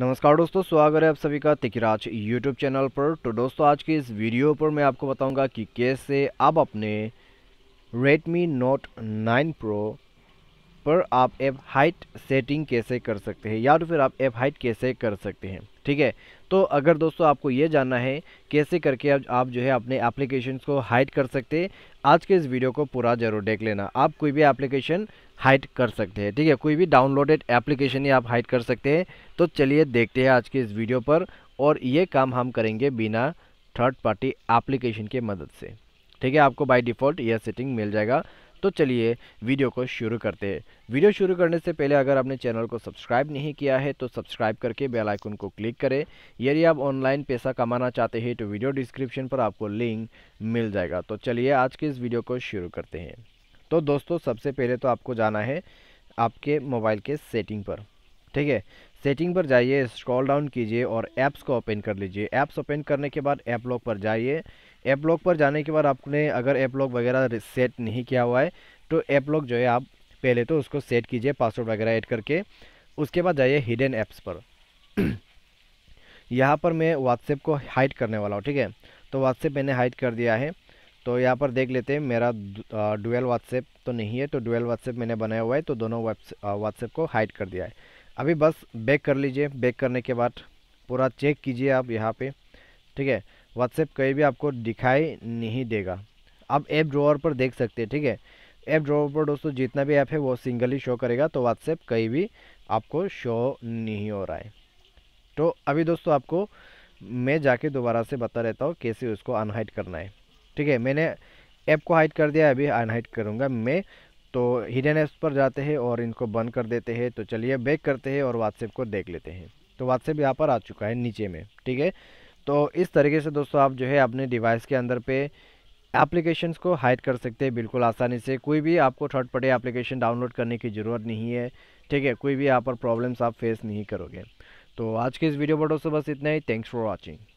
नमस्कार दोस्तों स्वागत है आप सभी का तिकराज यूट्यूब चैनल पर तो दोस्तों आज के इस वीडियो पर मैं आपको बताऊंगा कि कैसे आप अपने रेडमी नोट 9 प्रो पर आप ऐप हाइट सेटिंग कैसे कर सकते हैं या तो फिर आप ऐप हाइट कैसे कर सकते हैं ठीक है तो अगर दोस्तों आपको ये जानना है कैसे करके आप, आप जो है अपने एप्लीकेशन को हाइड कर सकते हैं आज के इस वीडियो को पूरा जरूर देख लेना आप कोई भी एप्लीकेशन हाइड कर सकते हैं ठीक है कोई भी डाउनलोडेड एप्लीकेशन ही आप हाइड कर सकते हैं तो चलिए देखते हैं आज के इस वीडियो पर और ये काम हम करेंगे बिना थर्ड पार्टी एप्लीकेशन के मदद से ठीक है आपको बाई डिफ़ॉल्ट यह सेटिंग मिल जाएगा तो चलिए वीडियो को शुरू करते हैं वीडियो शुरू करने से पहले अगर आपने चैनल को सब्सक्राइब नहीं किया है तो सब्सक्राइब करके बेल आइकन को क्लिक करें यदि आप ऑनलाइन पैसा कमाना चाहते हैं तो वीडियो डिस्क्रिप्शन पर आपको लिंक मिल जाएगा तो चलिए आज के इस वीडियो को शुरू करते हैं तो दोस्तों सबसे पहले तो आपको जाना है आपके मोबाइल के सेटिंग पर ठीक है सेटिंग पर जाइए स्क्रॉल डाउन कीजिए और ऐप्स को ओपन कर लीजिए ऐप्स ओपन करने के बाद ऐप लॉक पर जाइए ऐप लॉक पर जाने के बाद आपने अगर ऐप लॉक वगैरह सेट नहीं किया हुआ है तो ऐप लॉक जो है आप पहले तो उसको सेट कीजिए पासवर्ड वगैरह ऐड करके उसके बाद जाइए हिडन ऐप्स पर यहाँ पर मैं व्हाट्सएप को हाइड करने वाला हूँ ठीक है तो व्हाट्सएप मैंने हाइड कर दिया है तो यहाँ पर देख लेते हैं मेरा डुअल व्हाट्सएप तो नहीं है तो डुअल व्हाट्सएप मैंने बनाया हुआ है तो दोनों व्हाट्सएप को हाइड कर दिया है अभी बस बैक कर लीजिए बैक करने के बाद पूरा चेक कीजिए आप यहाँ पे ठीक है व्हाट्सएप कहीं भी आपको दिखाई नहीं देगा आप ऐप ड्रॉवर पर देख सकते हैं ठीक है ऐप ड्रॉवर पर दोस्तों जितना भी ऐप है वो सिंगल ही शो करेगा तो व्हाट्सएप कहीं भी आपको शो नहीं हो रहा है तो अभी दोस्तों आपको मैं जाके दोबारा से बता रहता हूँ कैसे उसको अनहाइट करना है ठीक है मैंने ऐप को हाइट कर दिया अभी अनहाइट करूँगा मैं तो हिडन ऐप्स पर जाते हैं और इनको बंद कर देते हैं तो चलिए बैक करते हैं और व्हाट्सएप को देख लेते हैं तो व्हाट्सएप यहाँ पर आ चुका है नीचे में ठीक है तो इस तरीके से दोस्तों आप जो है अपने डिवाइस के अंदर पे एप्लीकेशंस को हाइड कर सकते हैं बिल्कुल आसानी से कोई भी आपको थर्ड पार्टी एप्लीकेशन डाउनलोड करने की ज़रूरत नहीं है ठीक है कोई भी यहाँ पर प्रॉब्लम्स आप फेस नहीं करोगे तो आज के इस वीडियो पर दोस्तों बस इतना ही थैंक्स फॉर वॉचिंग